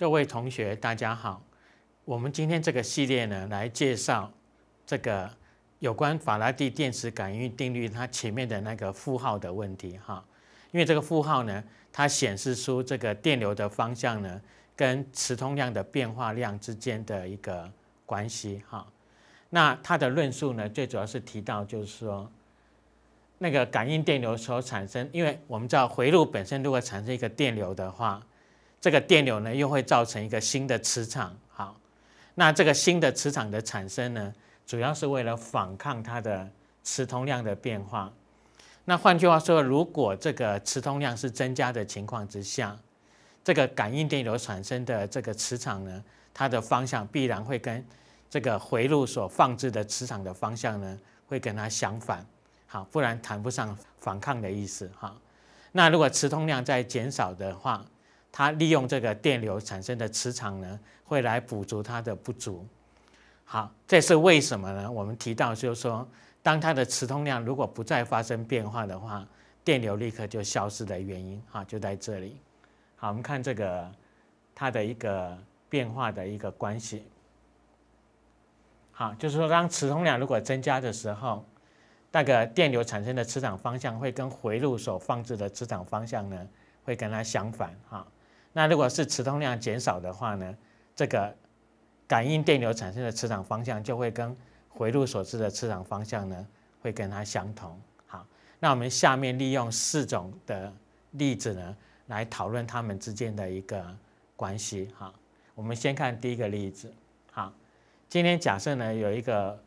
各位同学，大家好。我们今天这个系列呢，来介绍这个有关法拉第电磁感应定律它前面的那个负号的问题哈。因为这个负号呢，它显示出这个电流的方向呢，跟磁通量的变化量之间的一个关系哈。那它的论述呢，最主要是提到就是说，那个感应电流所产生，因为我们知道回路本身如果产生一个电流的话。这个电流呢，又会造成一个新的磁场。好，那这个新的磁场的产生呢，主要是为了反抗它的磁通量的变化。那换句话说，如果这个磁通量是增加的情况之下，这个感应电流产生的这个磁场呢，它的方向必然会跟这个回路所放置的磁场的方向呢，会跟它相反。好，不然谈不上反抗的意思哈。那如果磁通量在减少的话，它利用这个电流产生的磁场呢，会来补足它的不足。好，这是为什么呢？我们提到就是说，当它的磁通量如果不再发生变化的话，电流立刻就消失的原因啊，就在这里。好，我们看这个它的一个变化的一个关系。好，就是说，当磁通量如果增加的时候，那个电流产生的磁场方向会跟回路所放置的磁场方向呢，会跟它相反哈。那如果是磁通量减少的话呢，这个感应电流产生的磁场方向就会跟回路所知的磁场方向呢会跟它相同。好，那我们下面利用四种的例子呢来讨论它们之间的一个关系。哈，我们先看第一个例子。好，今天假设呢有一个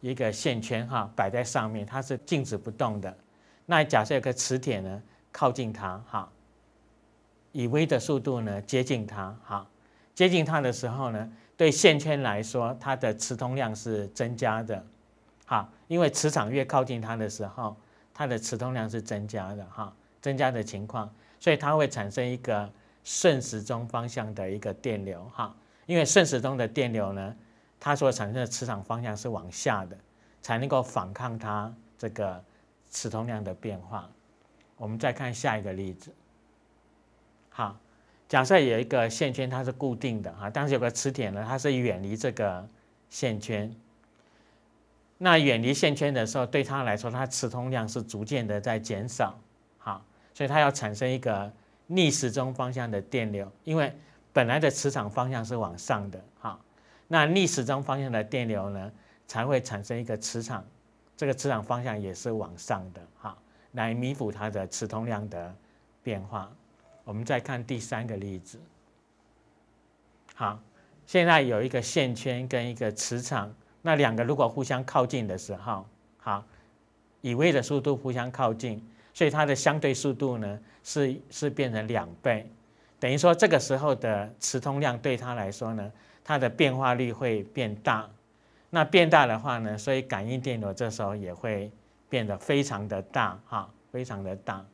一个线圈哈摆在上面，它是静止不动的。那假设有个磁铁呢靠近它。哈。以 v 的速度呢接近它，哈，接近它的时候呢，对线圈来说，它的磁通量是增加的，哈，因为磁场越靠近它的时候，它的磁通量是增加的，哈，增加的情况，所以它会产生一个顺时钟方向的一个电流，哈，因为顺时钟的电流呢，它所产生的磁场方向是往下的，才能够反抗它这个磁通量的变化。我们再看下一个例子。好，假设有一个线圈，它是固定的哈，但是有个磁铁呢，它是远离这个线圈。那远离线圈的时候，对它来说，它磁通量是逐渐的在减少，哈，所以它要产生一个逆时钟方向的电流，因为本来的磁场方向是往上的哈，那逆时钟方向的电流呢，才会产生一个磁场，这个磁场方向也是往上的哈，来弥补它的磁通量的变化。我们再看第三个例子。好，现在有一个线圈跟一个磁场，那两个如果互相靠近的时候，好，以位的速度互相靠近，所以它的相对速度呢是是变成两倍，等于说这个时候的磁通量对它来说呢，它的变化率会变大。那变大的话呢，所以感应电流这时候也会变得非常的大，哈，非常的大。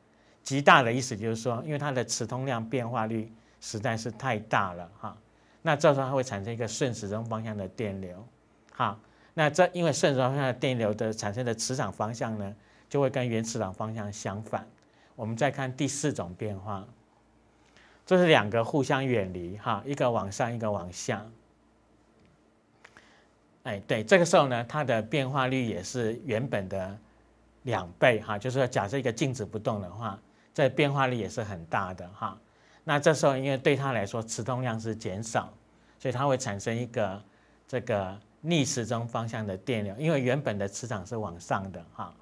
极大的意思就是说，因为它的磁通量变化率实在是太大了哈，那这时候它会产生一个顺时针方向的电流，好，那这因为顺时针方向的电流的产生的磁场方向呢，就会跟原磁场方向相反。我们再看第四种变化，这是两个互相远离哈，一个往上，一个往下。哎，对，这个时候呢，它的变化率也是原本的两倍哈，就是假设一个静止不动的话。这变化率也是很大的哈，那这时候因为对他来说磁通量是减少，所以它会产生一个这个逆时针方向的电流，因为原本的磁场是往上的哈，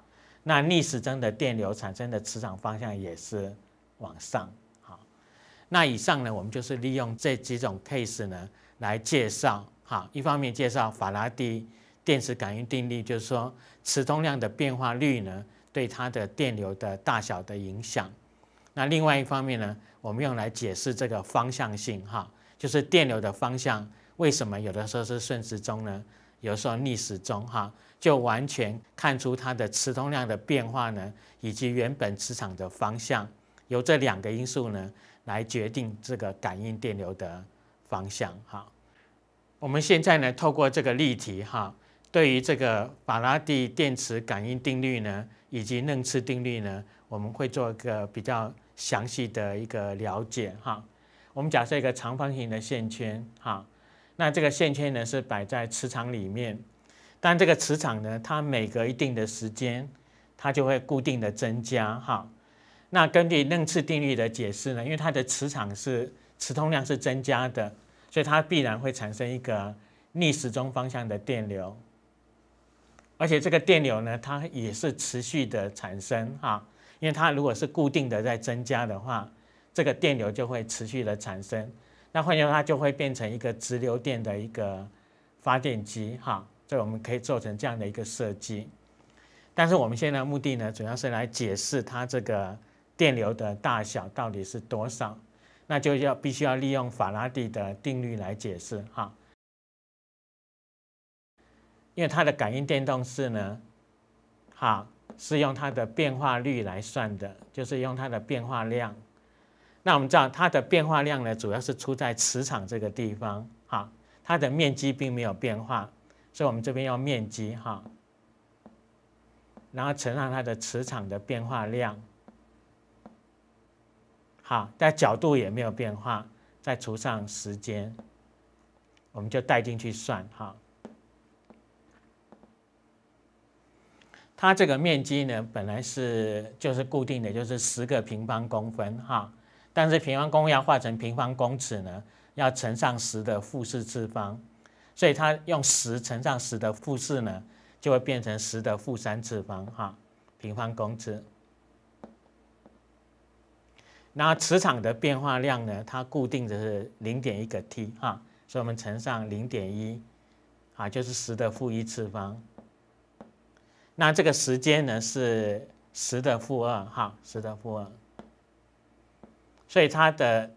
那逆时针的电流产生的磁场方向也是往上哈。那以上呢，我们就是利用这几种 case 呢来介绍哈，一方面介绍法拉第电磁感应定律，就是说磁通量的变化率呢对它的电流的大小的影响。那另外一方面呢，我们用来解释这个方向性哈，就是电流的方向为什么有的时候是顺时钟呢，有时候逆时钟哈，就完全看出它的磁通量的变化呢，以及原本磁场的方向，由这两个因素呢来决定这个感应电流的方向哈。我们现在呢，透过这个例题哈，对于这个法拉第电磁感应定律呢，以及楞次定律呢。我们会做一个比较详细的一个了解哈。我们假设一个长方形的线圈哈，那这个线圈呢是摆在磁场里面，但这个磁场呢，它每隔一定的时间，它就会固定的增加哈。那根据楞次定律的解释呢，因为它的磁场是磁通量是增加的，所以它必然会产生一个逆时钟方向的电流，而且这个电流呢，它也是持续的产生哈。因为它如果是固定的在增加的话，这个电流就会持续的产生，那换言之，它就会变成一个直流电的一个发电机，哈，所以我们可以做成这样的一个设计。但是我们现在目的呢，主要是来解释它这个电流的大小到底是多少，那就要必须要利用法拉第的定律来解释，哈，因为它的感应电动势呢，哈。是用它的变化率来算的，就是用它的变化量。那我们知道它的变化量呢，主要是出在磁场这个地方哈。它的面积并没有变化，所以我们这边用面积哈，然后乘上它的磁场的变化量。好，但角度也没有变化，再除上时间，我们就带进去算哈。它这个面积呢，本来是就是固定的就是十个平方公分哈，但是平方公要化成平方公尺呢，要乘上十的负四次方，所以它用十乘上十的负四呢，就会变成十的负三次方哈，平方公尺。那磁场的变化量呢，它固定的是零点一个 T 哈，所以我们乘上零点一，啊，就是十的负一次方。那这个时间呢是十的负二哈，十的负二，所以它的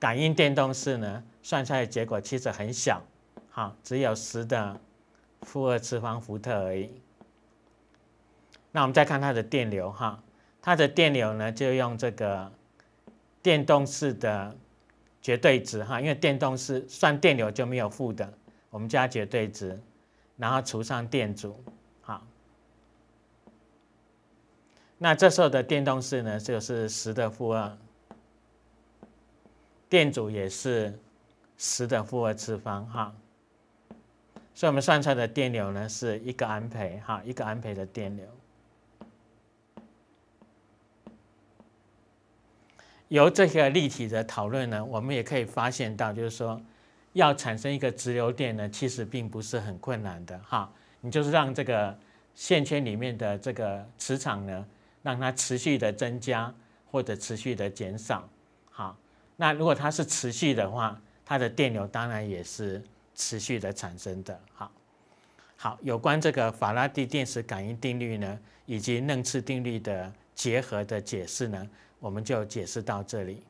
感应电动势呢算出来的结果其实很小，哈，只有十的负二次方伏特而已。那我们再看它的电流哈，它的电流呢就用这个电动式的绝对值哈，因为电动式算电流就没有负的，我们加绝对值，然后除上电阻。那这时候的电动势呢，就是十的负二，电阻也是十的负二次方哈，所以我们算出来的电流呢是一个安培哈，一个安培的电流。由这个立体的讨论呢，我们也可以发现到，就是说，要产生一个直流电呢，其实并不是很困难的哈，你就是让这个线圈里面的这个磁场呢。让它持续的增加或者持续的减少，好，那如果它是持续的话，它的电流当然也是持续的产生的，好，好，有关这个法拉第电磁感应定律呢，以及楞次定律的结合的解释呢，我们就解释到这里。